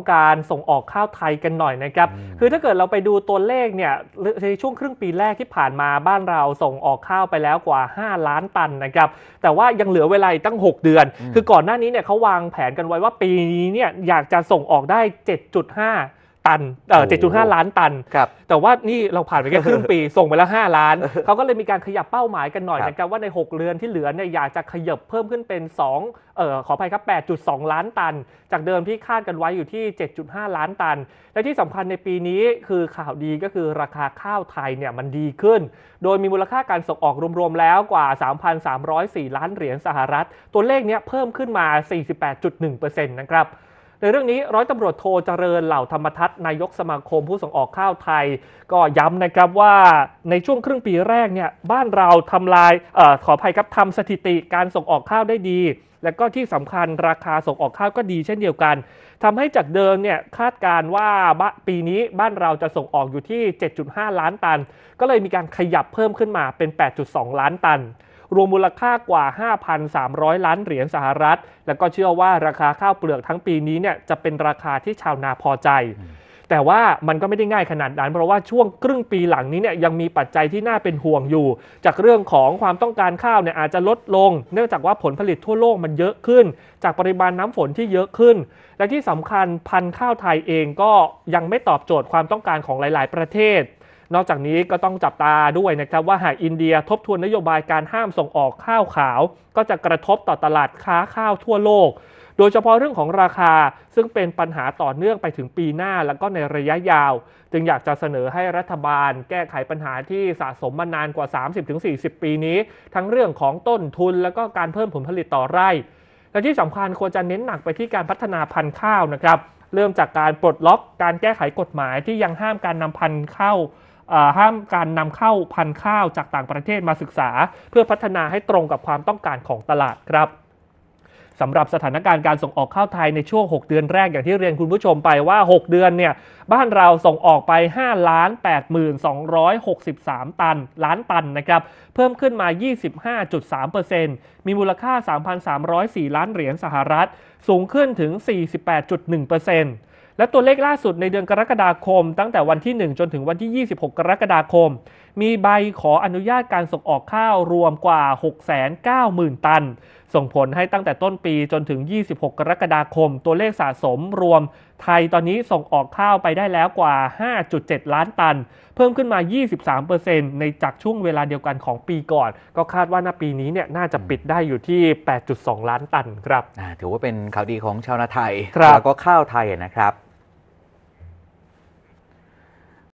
ของการส่งออกข้าวไทยกันหน่อยนะครับ คือถ้าเกิดเราไปดูตัวเลขเนี่ยในช่วงครึ่งปีแรกที่ผ่านมาบ้านเราส่งออกข้าวไปแล้วกว่า 5 ล้านตันนะครับ แต่ว่ายังเหลือเวลาตั้ง 6 เดือน คือก่อนหน้านี้เนี่ยเขาวางแผนกันไว้ว่าปีนี้เนี่ยอยากจะส่งออกได้ 7.5ตัน เออ7.5 ล้านตันแต่ว่านี่เราผ่านไปแค่ครึ่งปีส่งไปแล้ว5ล้าน เขาก็เลยมีการขยับเป้าหมายกันหน่อยนะครับว่าใน 6 เดือนที่เหลือเนี่ยอยากจะขยับเพิ่มขึ้นเป็น 2 เออขออภัยครับ 8.2 ล้านตัน จากเดิมที่คาดกันไว้อยู่ที่ 7.5 ล้านตัน และที่สำคัญในปีนี้คือข่าวดีก็คือราคาข้าวไทยเนี่ยมันดีขึ้น โดยมีมูลค่าการส่งออกรวมๆแล้วกว่า 3,304 ล้านเหรียญสหรัฐ ตัวเลขเนี้ยเพิ่มขึ้นมา 48.1%นะครับในเรื่องนี้ร้อยตำรวจโทเจริญเหล่าธรรมทัศนายกสมาคมผู้ส่งออกข้าวไทย ก็ย้ำนะครับว่าในช่วงครึ่งปีแรกเนี่ยบ้านเราทำลายออขออภัยครับทำสถิติการส่งออกข้าวได้ดี และก็ที่สำคัญราคาส่งออกข้าวก็ดีเช่นเดียวกันทำให้จากเดิมเนี่ยคาดการว่าปีนี้บ้านเราจะส่งออกอยู่ที่ 7.5 ล้านตัน ก็เลยมีการขยับเพิ่มขึ้นมาเป็น 8.2 ล้านตันรวมมูลค่ากว่า 5,300 ล้านเหรียญสหรัฐ และก็เชื่อว่าราคาข้าวเปลือกทั้งปีนี้เนี่ยจะเป็นราคาที่ชาวนาพอใจ แต่ว่ามันก็ไม่ได้ง่ายขนาดนั้น เพราะว่าช่วงครึ่งปีหลังนี้เนี่ยยังมีปัจจัยที่น่าเป็นห่วงอยู่ จากเรื่องของความต้องการข้าวเนี่ยอาจจะลดลง เนื่องจากว่าผลผลิตทั่วโลกมันเยอะขึ้น จากปริมาณน้ำฝนที่เยอะขึ้น และที่สำคัญพันธุ์ข้าวไทยเองก็ยังไม่ตอบโจทย์ความต้องการของหลาย ๆ ประเทศนอกจากนี้ก็ต้องจับตาด้วยนะครับว่าหากอินเดียทบทวนนโยบายการห้ามส่งออกข้าวขาว ก็จะกระทบต่อตลาดค้าข้าวทั่วโลก โดยเฉพาะเรื่องของราคาซึ่งเป็นปัญหาต่อเนื่องไปถึงปีหน้าแล้วก็ในระยะยาว จึงอยากจะเสนอให้รัฐบาลแก้ไขปัญหาที่สะสมมานานกว่า 30-40 ปีนี้ ทั้งเรื่องของต้นทุนและก็การเพิ่มผลผลิตต่อไร่ และที่สำคัญควรจะเน้นหนักไปที่การพัฒนาพันธุ์ข้าวนะครับเริ่มจากการปลดล็อก การแก้ไขกฎหมายที่ยังห้ามการนำพันธุ์ข้าวห้ามการนำเข้าพันธุ์ข้าวจากต่างประเทศมาศึกษา เพื่อพัฒนาให้ตรงกับความต้องการของตลาดครับสำหรับสถานการณ์การส่งออกข้าวไทยในช่วง 6 เดือนแรกอย่างที่เรียนคุณผู้ชมไปว่า 6 เดือนเนี่ยบ้านเราส่งออกไป5ล้าน8263 ตันล้านตันนะครับเพิ่มขึ้นมา 25.3%มีมูลค่า 3,304 ล้านเหรียญสหรัฐ สูงขึ้นถึง 48.1%และตัวเลขล่าสุดในเดือนกรกฎาคมตั้งแต่วันที่ 1 จนถึงวันที่ 26 กรกฎาคม มีใบขออนุญาตการส่งออกข้าวรวมกว่า 690,000 ตัน ส่งผลให้ตั้งแต่ต้นปีจนถึง 26 กรกฎาคมตัวเลขสะสมรวมไทยตอนนี้ส่งออกข้าวไปได้แล้วกว่า 5.7 ล้านตัน เพิ่มขึ้นมา 23%ในจากช่วงเวลาเดียวกันของปีก่อน ก็คาดว่านปีนี้เนี่ยน่าจะปิดได้อยู่ที่ 8.2 ล้านตัน ครับถือว่าเป็นข่าวดีของชาวนาไทยแล้วก็ข้าวไทยนะครับ